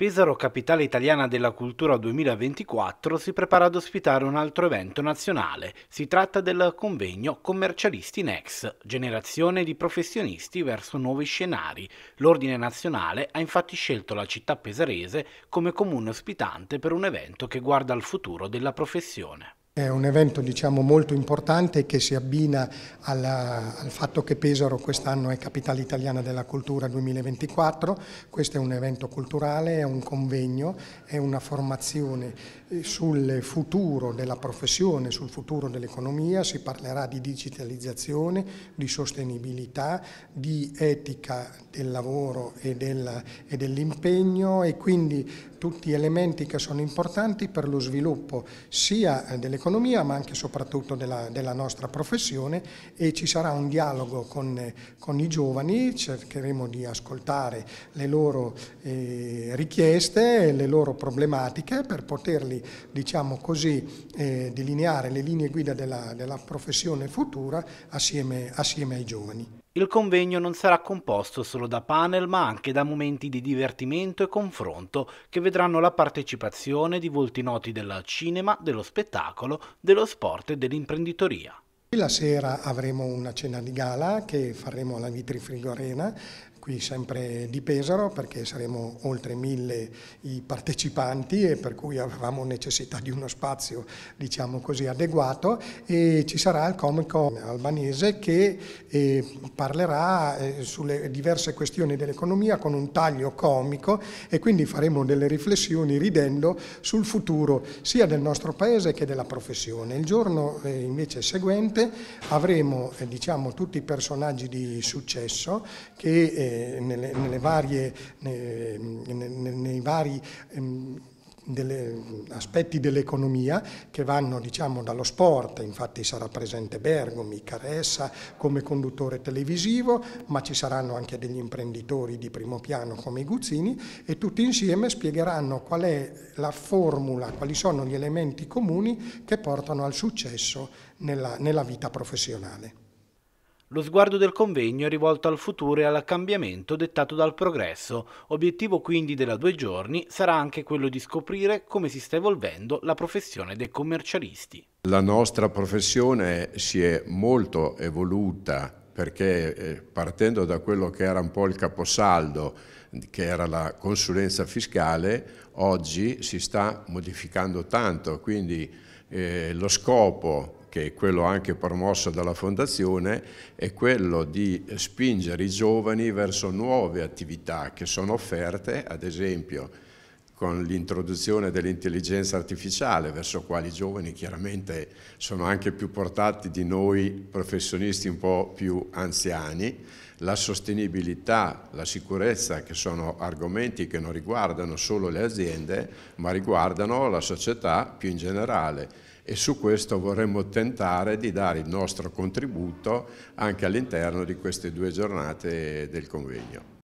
Pesaro, capitale italiana della cultura 2024, si prepara ad ospitare un altro evento nazionale. Si tratta del convegno Commercialisti Next, generazione di professionisti verso nuovi scenari. L'Ordine Nazionale ha infatti scelto la città pesarese come comune ospitante per un evento che guarda al futuro della professione. È un evento diciamo, molto importante che si abbina alla, al fatto che Pesaro quest'anno è Capitale Italiana della Cultura 2024. Questo è un evento culturale, è un convegno, è una formazione eh, sul futuro della professione, sul futuro dell'economia. Si parlerà di digitalizzazione, di sostenibilità, di etica del lavoro e, del, e dell'impegno e quindi tutti elementi che sono importanti per lo sviluppo sia dell'economia dell'economia ma anche e soprattutto della, della, nostra professione e ci sarà un dialogo con, con i giovani, cercheremo di ascoltare le loro eh, richieste, le loro problematiche per poterli diciamo così eh, delineare le linee guida della, della professione futura assieme, assieme ai giovani. Il convegno non sarà composto solo da panel ma anche da momenti di divertimento e confronto che vedranno la partecipazione di volti noti del cinema, dello spettacolo, dello sport e dell'imprenditoria. La sera avremo una cena di gala che faremo alla Vitri Frigorena qui sempre di Pesaro perché saremo oltre mille i partecipanti e per cui avevamo necessità di uno spazio diciamo così adeguato e ci sarà il comico albanese che eh, parlerà eh, sulle diverse questioni dell'economia con un taglio comico e quindi faremo delle riflessioni ridendo sul futuro sia del nostro paese che della professione. Il giorno eh, invece seguente avremo eh, diciamo tutti i personaggi di successo che eh, nelle, nelle, nelle varie, nei, nei vari ehm, delle, aspetti dell'economia che vanno diciamo, dallo sport, infatti sarà presente Bergomi, Caressa come conduttore televisivo, ma ci saranno anche degli imprenditori di primo piano come i Guzzini e tutti insieme spiegheranno qual è la formula, quali sono gli elementi comuni che portano al successo nella, nella vita professionale. Lo sguardo del convegno è rivolto al futuro e al cambiamento dettato dal progresso. Obiettivo quindi della due giorni sarà anche quello di scoprire come si sta evolvendo la professione dei commercialisti. La nostra professione si è molto evoluta perché eh, partendo da quello che era un po' il caposaldo, che era la consulenza fiscale, oggi si sta modificando tanto, quindi eh, lo scopo che è quello anche promosso dalla Fondazione, è quello di spingere i giovani verso nuove attività che sono offerte, ad esempio con l'introduzione dell'intelligenza artificiale, verso quali i giovani chiaramente sono anche più portati di noi professionisti un po' più anziani, la sostenibilità, la sicurezza, che sono argomenti che non riguardano solo le aziende, ma riguardano la società più in generale e su questo vorremmo tentare di dare il nostro contributo anche all'interno di queste due giornate del convegno.